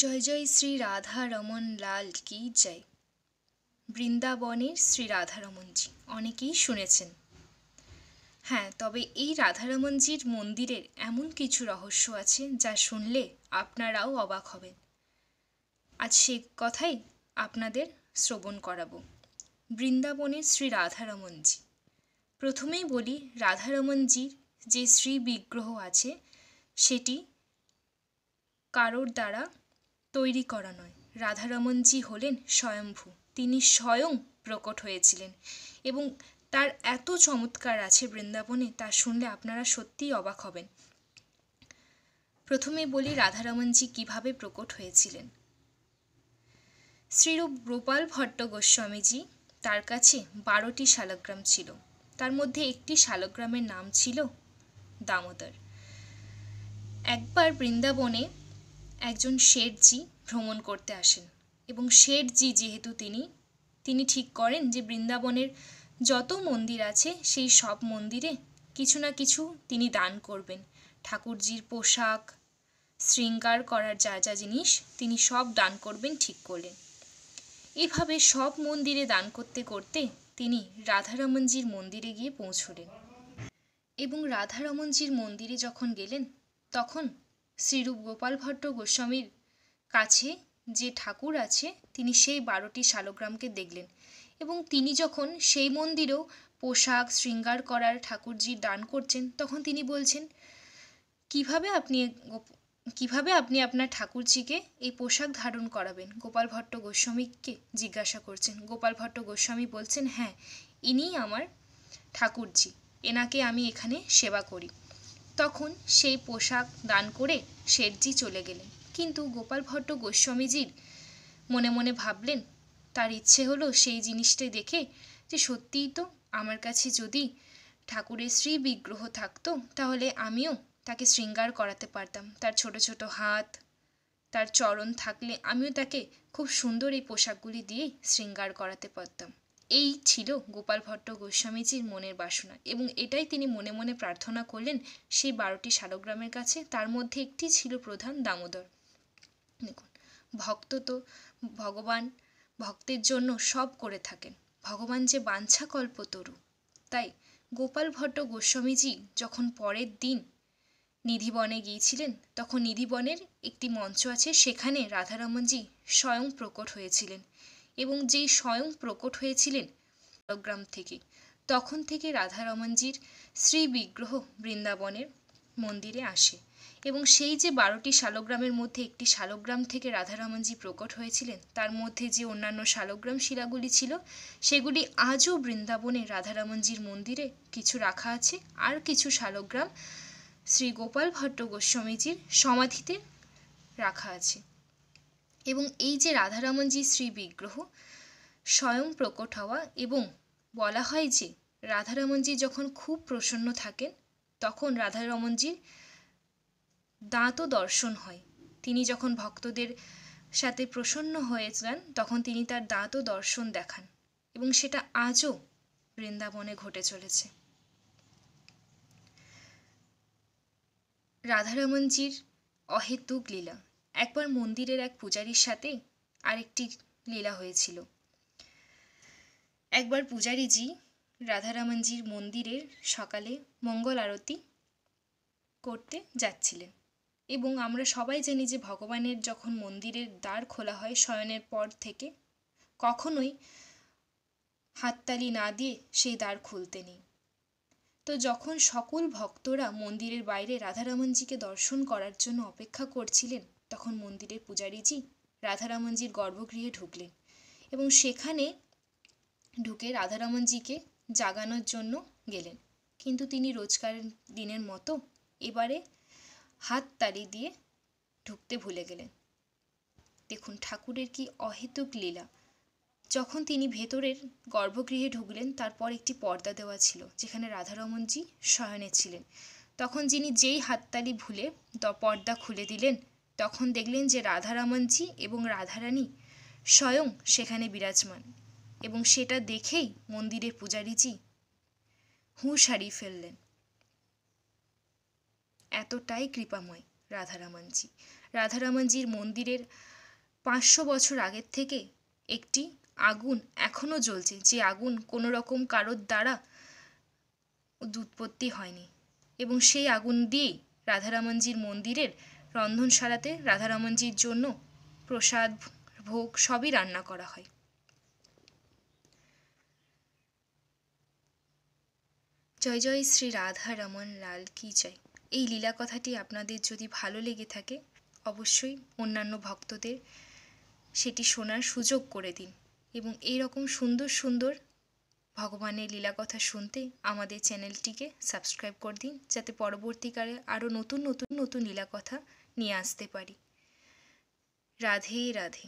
জয় জয় শ্রী রাধা রমন লাল কি জয় বৃন্দাবনের শ্রী রাধারমনজি অনেকেই শুনেছেন হ্যাঁ তবে এই রাধারমনজির মন্দিরের এমন কিছু রহস্য আছে যা শুনলে আপনারাও অবাক হবেন আজ সে কথাই আপনাদের শ্রবণ করাবো বৃন্দাবনের শ্রী রাধারমনজি প্রথমেই বলি রাধারমনজির যে শ্রী বিগ্রহ আছে সেটি কারোর দ্বারা তৈরি করা নয় রাধারমণজি হলেন স্বয়ম্ভু তিনি স্বয়ং প্রকট হয়েছিলেন এবং তার এত চমৎকার আছে বৃন্দাবনে তা শুনলে আপনারা সত্যিই অবাক হবেন প্রথমে বলি রাধারমণজি কিভাবে প্রকট হয়েছিলেন শ্রীরূপ গোপাল ভট্ট গোস্বামীজি তার কাছে বারোটি শালগ্রাম ছিল তার মধ্যে একটি শালগ্রামের নাম ছিল দামোদর একবার বৃন্দাবনে একজন শেঠজি ভ্রমণ করতে আসেন এবং শেঠজি যেহেতু তিনি তিনি ঠিক করেন যে বৃন্দাবনের যত মন্দির আছে সেই সব মন্দিরে কিছু না কিছু তিনি দান করবেন ঠাকুরজির পোশাক শৃঙ্গার করার যা যা জিনিস তিনি সব দান করবেন ঠিক করলেন এভাবে সব মন্দিরে দান করতে করতে তিনি রাধারমণজির মন্দিরে গিয়ে পৌঁছলেন এবং রাধারমনজির মন্দিরে যখন গেলেন তখন শ্রীরূপ গোপাল ভট্ট গোস্বামীর কাছে যে ঠাকুর আছে তিনি সেই বারোটি শালগ্রামকে দেখলেন এবং তিনি যখন সেই মন্দিরেও পোশাক শৃঙ্গার করার ঠাকুরজি দান করছেন তখন তিনি বলছেন কিভাবে আপনি কিভাবে আপনি আপনার ঠাকুরজিকে এই পোশাক ধারণ করাবেন গোপাল ভট্ট গোস্বামীকে জিজ্ঞাসা করছেন গোপাল ভট্ট গোস্বামী বলছেন হ্যাঁ ইনিই আমার ঠাকুরজি এনাকে আমি এখানে সেবা করি তখন সেই পোশাক দান করে শেঠজি চলে গেলেন কিন্তু গোপাল ভট্ট গোস্বামীজির মনে মনে ভাবলেন তার ইচ্ছে হলো সেই জিনিসটাই দেখে যে সত্যিই তো আমার কাছে যদি ঠাকুরের শ্রী বিগ্রহ থাকতো তাহলে আমিও তাকে শৃঙ্গার করাতে পারতাম তার ছোট ছোট হাত তার চরণ থাকলে আমিও তাকে খুব সুন্দর এই পোশাকগুলি দিয়ে শৃঙ্গার করাতে পারতাম এই ছিল গোপাল ভট্ট গোস্বামীজির মনের বাসনা এবং এটাই তিনি মনে মনে প্রার্থনা করলেন সেই বারোটি শালগ্রামের কাছে তার মধ্যে একটি ছিল প্রধান দামোদর দেখুন ভক্ত তো ভগবান ভক্তের জন্য সব করে থাকেন ভগবান যে বাঞ্ছা তরু তাই গোপাল ভট্ট গোস্বামীজি যখন পরের দিন নিধিবনে গিয়েছিলেন তখন নিধিবনের একটি মঞ্চ আছে সেখানে রাধারমনজি স্বয়ং প্রকট হয়েছিলেন এবং যে স্বয়ং প্রকট হয়েছিলেন গ্রাম থেকে তখন থেকে রাধারমণজির শ্রী বিগ্রহ বৃন্দাবনের মন্দিরে আসে এবং সেই যে বারোটি শালগ্রামের মধ্যে একটি শালগ্রাম থেকে রাধারমণজি প্রকট হয়েছিলেন তার মধ্যে যে অন্যান্য শালগ্রাম শিলাগুলি ছিল সেগুলি আজও বৃন্দাবনে রাধারমণজির মন্দিরে কিছু রাখা আছে আর কিছু শালগ্রাম শ্রী গোপাল ভট্ট গোস্বামীজির সমাধিতে রাখা আছে এবং এই যে রাধারমণজি শ্রী বিগ্রহ স্বয়ং প্রকট হওয়া এবং বলা হয় যে রাধারমণজি যখন খুব প্রসন্ন থাকেন তখন রাধারমণজির দাঁতও দর্শন হয় তিনি যখন ভক্তদের সাথে প্রসন্ন হয়ে যান তখন তিনি তার দাঁতও দর্শন দেখান এবং সেটা আজও বৃন্দাবনে ঘটে চলেছে রাধারমণজির অহেতুক লীলা একবার মন্দিরের এক পূজারীর সাথে আরেকটি লীলা হয়েছিল একবার পূজারীজি রাধারামনজির মন্দিরের সকালে মঙ্গল আরতি করতে যাচ্ছিলেন এবং আমরা সবাই জানি যে ভগবানের যখন মন্দিরের দ্বার খোলা হয় শয়নের পর থেকে কখনোই হাততালি না দিয়ে সেই দ্বার খুলতে নেই তো যখন সকল ভক্তরা মন্দিরের বাইরে রাধারামনজিকে দর্শন করার জন্য অপেক্ষা করছিলেন তখন মন্দিরের পূজারীজি রাধারামনজির গর্ভগৃহে ঢুকলেন এবং সেখানে ঢুকে রাধারামনজিকে জাগানোর জন্য গেলেন কিন্তু তিনি রোজকার দিনের মতো এবারে হাত তালি দিয়ে ঢুকতে ভুলে গেলেন দেখুন ঠাকুরের কি অহেতুক লীলা যখন তিনি ভেতরের গর্ভগৃহে ঢুকলেন তারপর একটি পর্দা দেওয়া ছিল যেখানে রাধারমনজি শয়নে ছিলেন তখন যিনি যেই হাততালি ভুলে পর্দা খুলে দিলেন তখন দেখলেন যে রাধারামনজি এবং রাধারানী স্বয়ং সেখানে বিরাজমান এবং সেটা দেখেই মন্দিরের পূজারীজি হুঁশ হারিয়ে ফেললেন এতটাই কৃপাময় রাধারামনজি রাধারামনজির মন্দিরের পাঁচশো বছর আগের থেকে একটি আগুন এখনও জ্বলছে যে আগুন কোনো রকম কারোর দ্বারা উৎপত্তি হয়নি এবং সেই আগুন দিয়ে রাধারামনজির মন্দিরের রন্ধনশালাতে রাধারমণজির জন্য প্রসাদ ভোগ সবই রান্না করা হয় জয় জয় শ্রী রাধা রমন লাল কি জয় এই লীলা কথাটি আপনাদের যদি ভালো লেগে থাকে অবশ্যই অন্যান্য ভক্তদের সেটি শোনার সুযোগ করে দিন এবং এই রকম সুন্দর সুন্দর ভগবানের লীলা কথা শুনতে আমাদের চ্যানেলটিকে সাবস্ক্রাইব করে দিন যাতে পরবর্তীকালে আরও নতুন নতুন নতুন লীলা কথা নিয়ে আসতে পারি রাধে রাধে